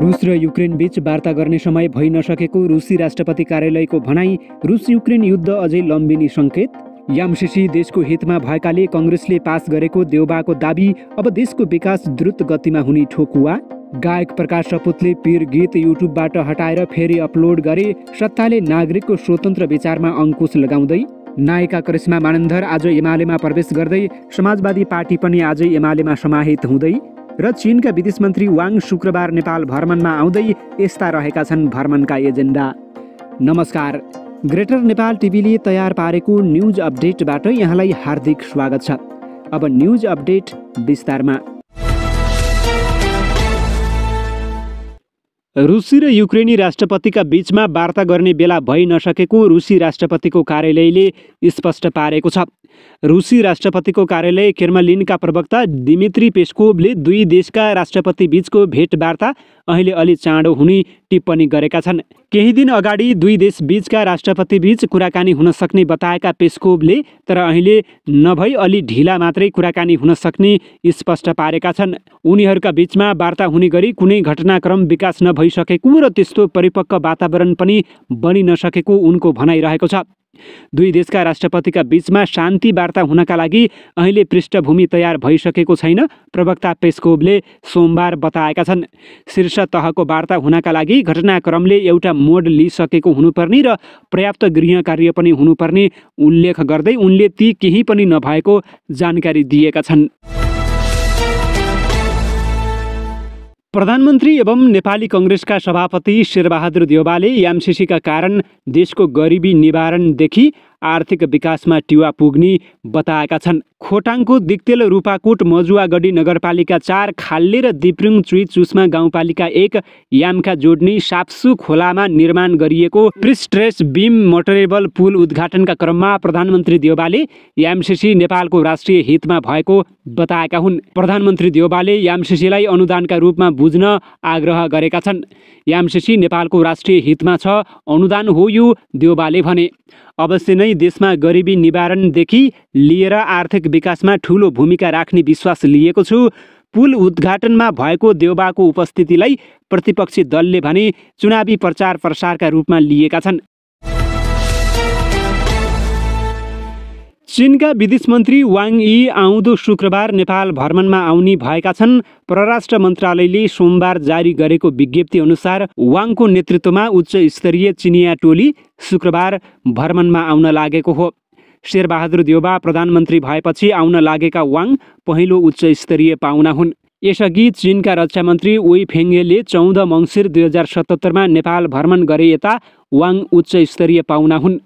रुस र युक्रेन बीच वार्ता गर्ने समय भइ नसकेको रुसी राष्ट्रपति कार्यालयको भनाई रुस युक्रेन युद्ध अझै लम्बिनी सङ्केत यामसिसी देशको हितमा भएकाले कङ्ग्रेसले पास गरेको देउबाको दावी अब देशको विकास द्रुत गतिमा हुने ठोकुवा गायक प्रकाश सपुतले पीर गीत युट्युबबाट हटाएर फेरि अपलोड गरे सत्ताले नागरिकको स्वतन्त्र विचारमा अङ्कुश लगाउँदै नायिका करिश्मा मानन्धर आज एमालेमा प्रवेश गर्दै समाजवादी पार्टी पनि आज एमालेमा समाहित हुँदै र चीनका विदेश मन्त्री वाङ शुक्रबार नेपाल भ्रमणमा आउँदै यस्ता रहेका छन् भ्रमणका एजेन्डा नमस्कार ग्रेटर नेपाल टिभीले तयार पारेको न्युज अपडेटबाट यहाँलाई हार्दिक स्वागत छ अब न्युज अपडेट विस्तारमा रुसी र युक्रेनी राष्ट्रपतिका बीचमा वार्ता गर्ने बेला भइ नसकेको रुसी राष्ट्रपतिको कार्यालयले स्पष्ट पारेको छ रुसी राष्ट्रपतिको कार्यालय केर्मलिनका प्रवक्ता दिमित्री पेस्कोभले दुई देशका राष्ट्रपतिबीचको भेटवार्ता अहिले अलि चाँडो हुने टिप्पणी गरेका छन् केही दिन अगाडि दुई देशबीचका राष्ट्रपतिबीच कुराकानी हुन सक्ने बताएका पेस्कोभले तर अहिले नभई अलि ढिला मात्रै कुराकानी हुन सक्ने स्पष्ट पारेका छन् उनीहरूका बीचमा वार्ता हुने गरी कुनै घटनाक्रम विकास नभइसकेको र त्यस्तो परिपक्व वातावरण पनि बनि नसकेको उनको भनाइरहेको छ दुई देशका राष्ट्रपतिका बीचमा शान्ति वार्ता हुनका लागि अहिले पृष्ठभूमि तयार भइसकेको छैन प्रवक्ता पेस्कोभले सोमबार बताएका छन् शीर्ष तहको वार्ता हुनका लागि घटनाक्रमले एउटा मोड लिइसकेको हुनुपर्ने र पर्याप्त गृह कार्य पनि हुनुपर्ने उल्लेख गर्दै उनले ती केही पनि नभएको जानकारी दिएका छन् प्रधानमन्त्री एवं नेपाली कङ्ग्रेसका सभापति शेरबहादुर देवालले एमसिसीका कारण देशको गरिबी निवारणदेखि आर्थिक विकासमा टिवा पुग्ने बताएका छन् खोटाङको दिक्तेल रूपाकोट मजुवागढी नगरपालिका चार खाल्ले र दिप्रुङ चुई चुस्मा गाउँपालिका एक यामका जोड्ने साप्सु खोलामा निर्माण गरिएको प्रिस्ट्रेस बिम मोटरेबल पुल उद्घाटनका क्रममा प्रधानमन्त्री देवालले एमसिसी नेपालको राष्ट्रिय हितमा भएको बताएका हुन् प्रधानमन्त्री देउबाले यामशेषीलाई अनुदानका रूपमा बुझ्न आग्रह गरेका छन् यामशेषी नेपालको राष्ट्रिय हितमा छ अनुदान हो यो देउबाले भने अवश्य नै देशमा गरिबी निवारणदेखि लिएर आर्थिक विकासमा ठुलो भूमिका राख्ने विश्वास लिएको छु पुल उद्घाटनमा भएको देउबाको उपस्थितिलाई प्रतिपक्षी दलले भने चुनावी प्रचार प्रसारका रूपमा लिएका छन् चीनका विदेश मन्त्री वाङ यी आउँदो शुक्रबार नेपाल भ्रमणमा आउने भएका छन् परराष्ट्र मन्त्रालयले सोमबार जारी गरेको विज्ञप्ति अनुसार वाङको नेतृत्वमा उच्च स्तरीय चिनिया टोली शुक्रबार भ्रमणमा आउन लागेको हो शेरबहादुर देवबा प्रधानमन्त्री भएपछि आउन लागेका वाङ पहिलो उच्च स्तरीय पाहुना हुन् यसअघि चिनका रक्षा मन्त्री उई फेङ्गेले चौध मङ्सिर दुई हजार सतहत्तरमा नेपाल भ्रमण गरे यता वाङ उच्च स्तरीय पाहुना हुन्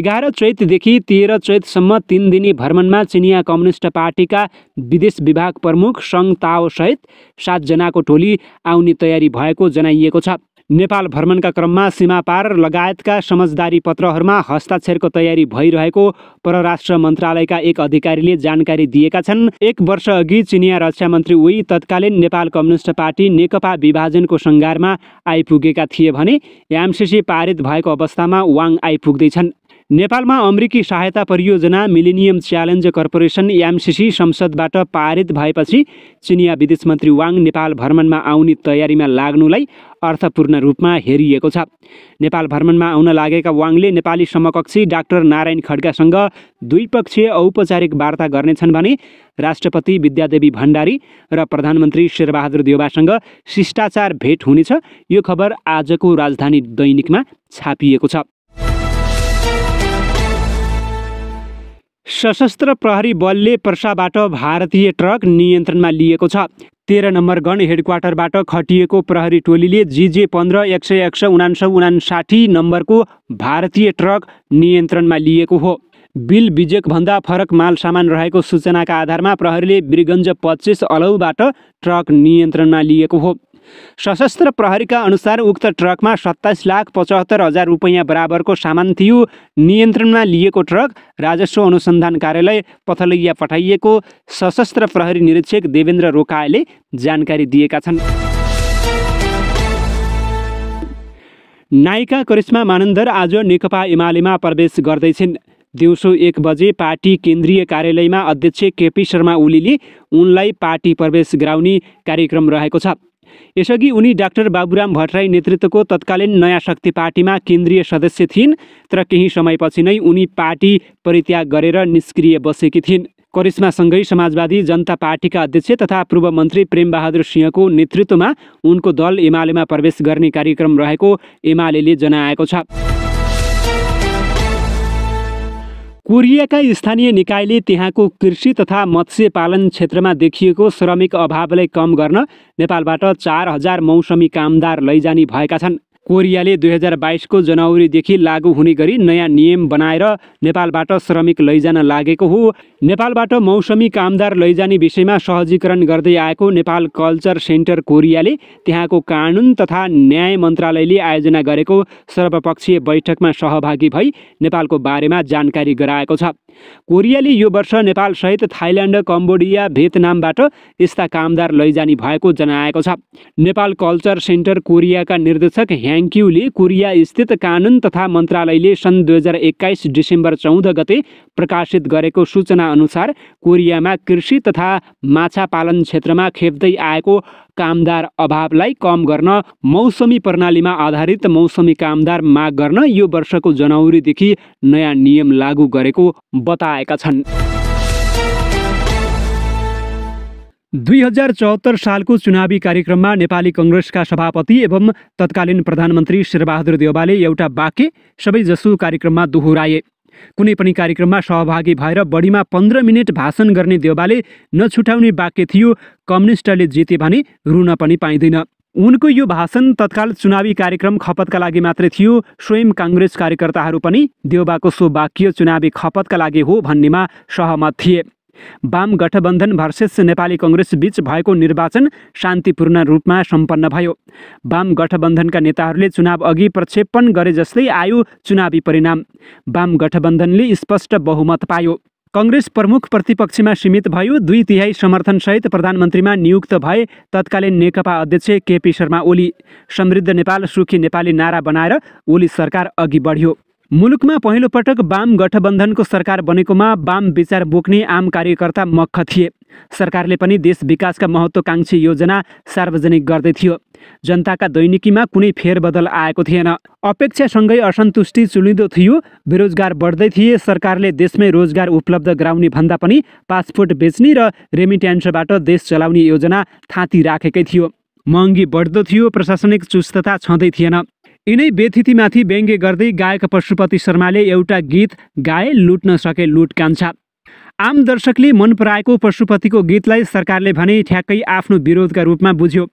एघार चैतदेखि तेह्र चैतसम्म तिन दिने भ्रमणमा चिनिया कम्युनिस्ट पार्टीका विदेश विभाग प्रमुख सङ ताओसहित सातजनाको टोली आउने तयारी भएको जनाइएको छ नेपाल भ्रमणका क्रममा सीमापार लगायतका समझदारी पत्रहरूमा हस्ताक्षरको तयारी भइरहेको परराष्ट्र मन्त्रालयका एक अधिकारीले जानकारी दिएका छन् एक वर्ष अघि चिनिया रक्षा मन्त्री उही तत्कालीन नेपाल कम्युनिस्ट पार्टी नेकपा विभाजनको सङ्घारमा आइपुगेका थिए भने एमसिसी पारित भएको अवस्थामा वाङ आइपुग्दैछन् नेपालमा अमेरिकी सहायता परियोजना मिलेनियम च्यालेन्ज कर्पोरेसन एमसिसी संसदबाट पारित भएपछि चिनिया विदेश मन्त्री वाङ नेपाल भ्रमणमा आउने तयारीमा लाग्नुलाई अर्थपूर्ण रूपमा हेरिएको छ नेपाल भ्रमणमा आउन लागेका वाङले नेपाली समकक्षी डाक्टर नारायण खड्कासँग द्विपक्षीय औपचारिक वार्ता गर्नेछन् भने राष्ट्रपति विद्यादेवी भण्डारी र प्रधानमन्त्री शेरबहादुर देवासँग शिष्टाचार भेट हुनेछ यो खबर आजको राजधानी दैनिकमा छापिएको छ सशस्त्र प्रहरी बलले पर्साबाट भारतीय ट्रक नियन्त्रणमा लिएको छ तेह्र नम्बर गन हेडक्वार्टरबाट खटिएको प्रहरी टोलीले जिजे पन्ध्र एक सय एक सय उना उनान्सौ उनासाठी नम्बरको भारतीय ट्रक नियन्त्रणमा लिएको हो बिल विजेकभन्दा फरक माल सामान रहेको सूचनाका आधारमा प्रहरीले वीरगन्ज पच्चिस अलौबाट ट्रक नियन्त्रणमा लिएको हो सशस्त्र प्रहरीका अनुसार उक्त ट्रकमा सत्ताइस लाख पचहत्तर हजार रुपैयाँ बराबरको सामान थियो नियन्त्रणमा लिएको ट्रक राजस्व अनुसन्धान कार्यालय पथलैया पठाइएको सशस्त्र प्रहरी निरीक्षक देवेन्द्र रोकाले जानकारी दिएका छन् नायिका करिश्मा मानन्दर आज नेकपा एमालेमा प्रवेश गर्दैछिन् दिउँसो एक बजे पार्टी केन्द्रीय कार्यालयमा अध्यक्ष केपी शर्मा ओलीले उनलाई पार्टी प्रवेश गराउने कार्यक्रम रहेको छ यसअघि उनी डाक्टर बाबुराम भट्टराई नेतृत्वको तत्कालीन नयाँ शक्ति पार्टीमा केन्द्रीय सदस्य थिइन् तर केही समयपछि नै उनी पार्टी परित्याग गरेर निष्क्रिय बसेकी थिइन् करिश्मासँगै समाजवादी जनता पार्टीका अध्यक्ष तथा पूर्व मन्त्री प्रेमबहादुर सिंहको नेतृत्वमा उनको दल एमालेमा प्रवेश गर्ने कार्यक्रम रहेको एमाले जनाएको छ कोरियाका स्थानीय निकायले त्यहाँको कृषि तथा मत्स्यपालन क्षेत्रमा देखिएको श्रमिक अभावलाई कम गर्न नेपालबाट चार हजार मौसमी कामदार लैजाने भएका छन् कोरियाले दुई हजार बाइसको जनवरीदेखि लागू हुने गरी नयाँ नियम बनाएर नेपालबाट श्रमिक लैजान लागेको हो नेपालबाट मौसमी कामदार लैजाने विषयमा सहजीकरण गर्दै आएको नेपाल कल्चर सेन्टर कोरियाले त्यहाँको कानुन तथा न्याय मन्त्रालयले आयोजना गरेको सर्वपक्षीय बैठकमा सहभागी भई नेपालको बारेमा जानकारी गराएको छ कोरियाले यो वर्ष नेपालसहित थाइल्यान्ड कम्बोडिया भियतनामबाट यस्ता कामदार लैजाने भएको जनाएको छ नेपाल कल्चर सेन्टर कोरियाका निर्देशक ह्याङ्क्युले कोरिया स्थित कानुन तथा मन्त्रालयले सन् दुई हजार एक्काइस डिसेम्बर चौध गते प्रकाशित गरेको सूचना अनुसार कोरियामा कृषि तथा माछा पालन क्षेत्रमा खेप्दै आएको कामदार अभावलाई कम गर्न मौसमी प्रणालीमा आधारित मौसमी कामदार माग गर्न यो वर्षको जनवरीदेखि नयाँ नियम लागू गरेको बताएका छन् दुई हजार चौहत्तर सालको चुनावी कार्यक्रममा नेपाली कङ्ग्रेसका सभापति एवं तत्कालीन प्रधानमन्त्री शेरबहादुर देवालले एउटा वाक्य सबैजसो कार्यक्रममा दोहोऱ्याए कुनै पनि कार्यक्रममा सहभागी भएर बढीमा पन्ध्र मिनट भाषण गर्ने देउबाले नछुटाउने वाक्य थियो कम्युनिस्टले जिते भने रुन पनि पाइँदैन उनको यो भाषण तत्काल चुनावी कार्यक्रम खपतका लागि मात्रै थियो स्वयं काङ्ग्रेस कार्यकर्ताहरू पनि देउबाको सो वाक्य चुनावी खपतका लागि हो भन्नेमा सहमत थिए वाम गठबन्धन भर्सेस नेपाली बीच भएको निर्वाचन शान्तिपूर्ण रूपमा सम्पन्न भयो वाम गठबन्धनका नेताहरूले चुनाव अघि प्रक्षेपण गरे जस्तै आयो चुनावी परिणाम वाम गठबन्धनले स्पष्ट बहुमत पायो कङ्ग्रेस प्रमुख प्रतिपक्षमा सीमित भयो दुई तिहाई समर्थनसहित प्रधानमन्त्रीमा नियुक्त भए तत्कालीन नेकपा अध्यक्ष केपी शर्मा ओली समृद्ध नेपाल सुखी नेपाली नारा बनाएर ओली सरकार अघि बढ्यो मुलुकमा पहिलो पटक वाम गठबन्धनको सरकार बनेकोमा वाम विचार बोक्ने आम कार्यकर्ता मक्ख थिए सरकारले पनि देश विकासका महत्वाकांक्षी योजना सार्वजनिक गर्दै थियो जनताका दैनिकीमा कुनै फेरबदल आएको थिएन अपेक्षासँगै असन्तुष्टि चुलिँदो थियो बेरोजगार बढ्दै थिए सरकारले देशमै रोजगार उपलब्ध गराउने भन्दा पनि पासपोर्ट बेच्ने र रेमिट्यान्सबाट देश चलाउने योजना थाँती राखेकै थियो महँगी बढ्दो थियो प्रशासनिक चुस्तता छँदै थिएन यिनै व्यथितिमाथि व्यङ्ग्य गर्दै गायक पशुपति शर्माले एउटा गीत गाए लुट्न सके लुट कान्छा आम दर्शकले मन पराएको पशुपतिको गीतलाई सरकारले भने ठ्याक्कै आफ्नो विरोधका रूपमा बुझ्यो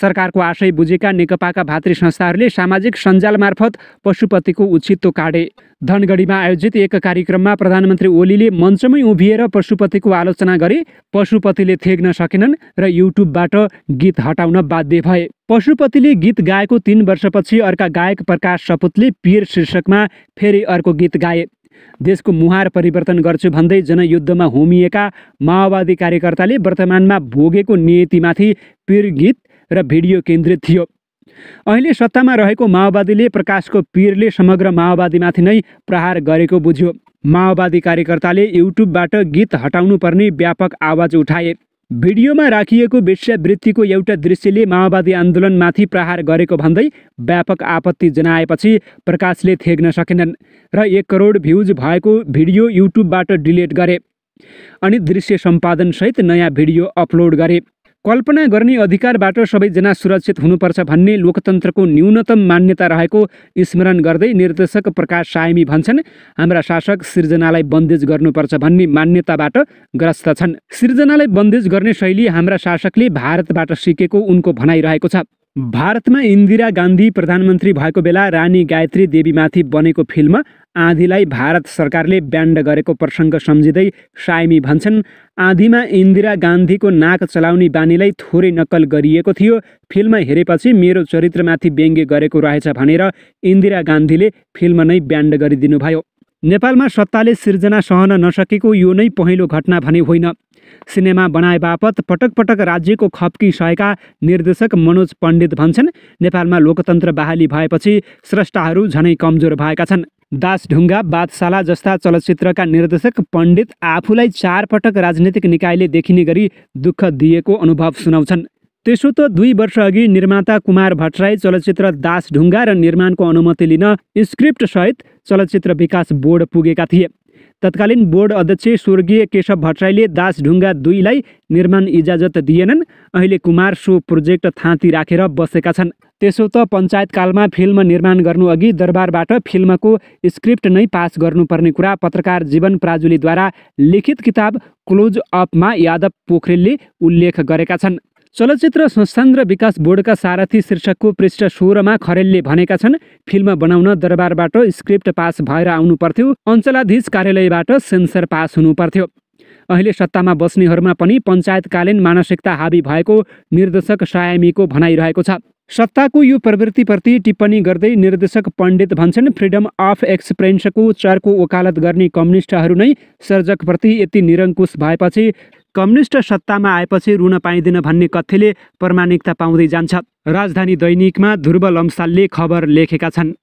सरकारको आशय बुझेका नेकपाका भातृ संस्थाहरूले सामाजिक सञ्जाल मार्फत पशुपतिको उचित्व काटे धनगढीमा आयोजित एक कार्यक्रममा प्रधानमन्त्री ओलीले मञ्चमै उभिएर पशुपतिको आलोचना गरे पशुपतिले थेग्न सकेनन् र युट्युबबाट गीत हटाउन बाध्य भए पशुपतिले गीत गाएको तिन वर्षपछि अर्का गायक प्रकाश सपुतले पीर शीर्षकमा फेरि अर्को गीत गाए देशको मुहार परिवर्तन गर्छु भन्दै जनयुद्धमा होमिएका माओवादी कार्यकर्ताले वर्तमानमा भोगेको नियतिमाथि पिर गीत र भिडियो केन्द्रित थियो अहिले सत्तामा रहेको माओवादीले प्रकाशको पिरले समग्र माओवादीमाथि नै प्रहार गरेको बुझ्यो माओवादी कार्यकर्ताले युट्युबबाट गीत हटाउनुपर्ने व्यापक आवाज उठाए भिडियोमा राखिएको वेश्यावृत्तिको एउटा दृश्यले माओवादी आन्दोलनमाथि प्रहार गरेको भन्दै व्यापक आपत्ति जनाएपछि प्रकाशले थेग्न सकेनन् र एक करोड भ्युज भएको भिडियो युट्युबबाट डिलिट गरे अनि दृश्य सम्पादनसहित नयाँ भिडियो अपलोड गरे कल्पना गर्ने अधिकारबाट सबैजना सुरक्षित हुनुपर्छ भन्ने लोकतन्त्रको न्यूनतम मान्यता रहेको स्मरण गर्दै निर्देशक प्रकाश सायमी भन्छन् हाम्रा शासक सिर्जनालाई बन्देज गर्नुपर्छ भन्ने मान्यताबाट ग्रस्त छन् सिर्जनालाई बन्देज गर्ने शैली हाम्रा शासकले भारतबाट सिकेको उनको भनाइरहेको छ भारतमा इन्दिरा गान्धी प्रधानमन्त्री भएको बेला रानी गायत्री देवीमाथि बनेको फिल्म आँधीलाई भारत सरकारले ब्यान्ड गरेको प्रसङ्ग सम्झिँदै सायमी भन्छन् आँधीमा इन्दिरा गान्धीको नाक चलाउने बानीलाई थोरै नक्कल गरिएको थियो फिल्म हेरेपछि मेरो चरित्रमाथि व्यङ्ग्य गरेको रहेछ भनेर इन्दिरा गान्धीले फिल्म नै ब्यान्ड गरिदिनुभयो नेपालमा सत्ताले सिर्जना सहन नसकेको यो नै पहिलो घटना भने होइन सिनेमा बनाए बापत पटक पटक राज्यको खप्की सहेका निर्देशक मनोज पण्डित भन्छन् नेपालमा लोकतन्त्र बहाली भएपछि स्रष्टाहरू झनै कमजोर भएका छन् दासढुङ्गा बादशाला जस्ता चलचित्रका निर्देशक पण्डित आफूलाई चारपटक राजनीतिक निकायले देखिने गरी दुःख दिएको अनुभव सुनाउँछन् त्यसो त दुई वर्षअघि निर्माता कुमार भट्टराई चलचित्र दासढुङ्गा र निर्माणको अनुमति लिन स्क्रिप्टसहित चलचित्र विकास बोर्ड पुगेका थिए तत्कालीन बोर्ड अध्यक्ष स्वर्गीय केशव भट्टराईले दास दासढुङ्गा दुईलाई निर्माण इजाजत दिएनन् अहिले कुमार सो प्रोजेक्ट थाँती राखेर बसेका छन् त्यसो त पञ्चायतकालमा फिल्म निर्माण गर्नु अघि दरबारबाट फिल्मको स्क्रिप्ट नै पास गर्नुपर्ने कुरा पत्रकार जीवन प्राजुलीद्वारा लिखित किताब क्लोज अपमा यादव पोखरेलले उल्लेख गरेका छन् चलचित्र संस्थान र विकास बोर्डका सारथी शीर्षकको पृष्ठ सोह्रमा खरेलले भनेका छन् फिल्म बनाउन दरबारबाट स्क्रिप्ट पास भएर आउनु पर्थ्यो अञ्चलाधीश कार्यालयबाट सेन्सर पास हुनु पर्थ्यो अहिले सत्तामा बस्नेहरूमा पनि पञ्चायतकालीन मानसिकता हावी भएको निर्देशक सायामीको भनाइरहेको छ सत्ताको यो प्रवृत्तिप्रति टिप्पणी गर्दै निर्देशक पण्डित भन्छन् फ्रिडम अफ एक्सप्रेन्सको चर्को वकालत गर्ने कम्युनिस्टहरू नै सर्जकप्रति यति निरङ्कुश भएपछि कम्युनिस्ट सत्तामा आएपछि रुन पाइँदैन भन्ने कथ्यले प्रमाणिकता पाउँदै जान्छ राजधानी दैनिकमा ध्रुव लम्सालले खबर लेखेका छन्